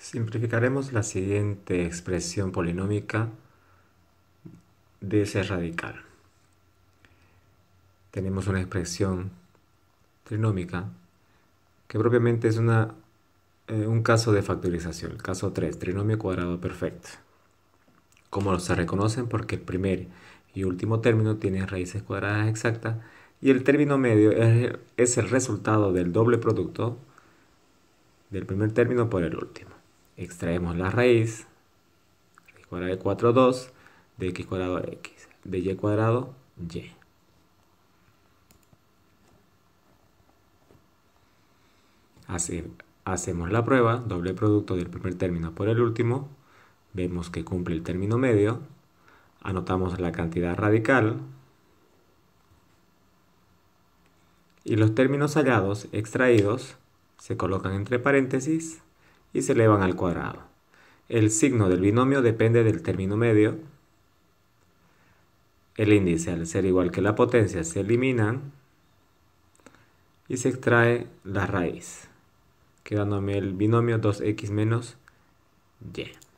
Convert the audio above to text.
Simplificaremos la siguiente expresión polinómica de ese radical. Tenemos una expresión trinómica que propiamente es una, eh, un caso de factorización, el caso 3, trinomio cuadrado perfecto. Como se reconocen? Porque el primer y último término tienen raíces cuadradas exactas y el término medio es el resultado del doble producto del primer término por el último. Extraemos la raíz, raíz cuadrada de 4, 2, de x cuadrado x, de y cuadrado, y. hacemos la prueba, doble producto del primer término por el último, vemos que cumple el término medio, anotamos la cantidad radical, y los términos hallados extraídos se colocan entre paréntesis y se elevan al cuadrado. El signo del binomio depende del término medio. El índice, al ser igual que la potencia, se eliminan y se extrae la raíz, quedándome el binomio 2x menos y.